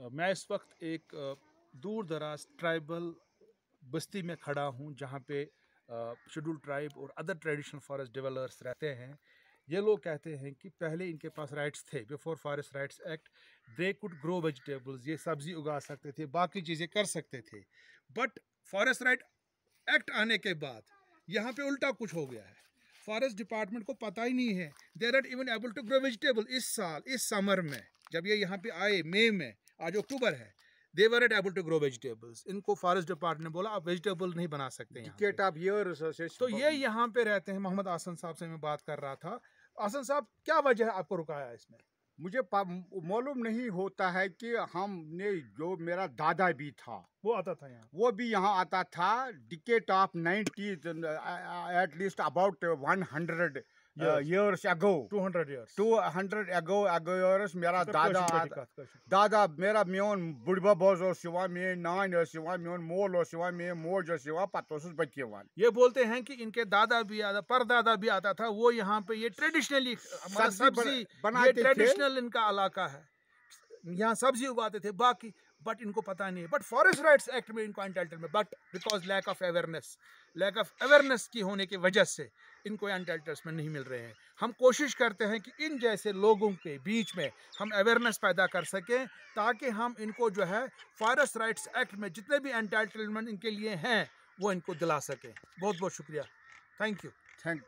मैं इस वक्त एक दूर दराज ट्राइबल बस्ती में खड़ा हूँ जहाँ पे शेड्यूल ट्राइब और अदर ट्रेडिशनल फॉरेस्ट डेवलपर्स रहते हैं ये लोग कहते हैं कि पहले इनके पास राइट्स थे before forest rights act they could grow vegetables ये सब्ज़ी उगा सकते थे बाकी चीज़ें कर सकते थे बट फॉरेस्ट राइट एक्ट आने के बाद यहाँ पे उल्टा कुछ हो गया है फॉरेस्ट डिपार्टमेंट को पता ही नहीं है there are even able to grow vegetable इस साल इस समर में जब ये यहाँ पे आए मई में आज अक्टूबर है they were at able to grow vegetables इनको फॉरेस्ट डिपार्टमेंट ने बोला आप वेजिटेबल नहीं बना सकते हैं तो ये यहाँ पे रहते हैं मोहम्मद आसन साहब से मैं बात कर रहा था आसन साहब क्या वजह है आपको रुकाया इसमें मुझे मालूम नहीं होता है कि हमने जो मेरा दादा भी था वो आता था यहाँ वो भी यहाँ आता था decade of nineties at least about one hundred two hundred 200 years. 200 ago, ago years, मेरा दादा दादा मेरा मोन बुढ़बब ओस मेन नान मेन मोल ओस मेन मोज ओस पत् बच्चे ये बोलते हैं कि इनके दादा भी आता परदादा भी आता था वो यहाँ पे ये ट्रेडिशनली सब्जी बनाते ट्रेडिशनल इनका इलाका है यहाँ सब्जी उगाते थे बाकी बट इनको पता नहीं है बट फॉरेस्ट राइट्स एक्ट में इनको एंटाइटल में but because lack of awareness lack of awareness की होने की वजह से इनको एंटाइटल्स में नहीं मिल रहे हैं हम कोशिश करते हैं कि इन जैसे लोगों के बीच में हम अवेयरनेस पैदा कर सकें ताकि हम इनको जो है फॉरेस्ट राइट्स एक्ट में जितने भी एंटाइटलमेंट इनके लिए हैं वो इनको दिला सकें बहुत बहुत शुक्रिया थैंक यू थैंक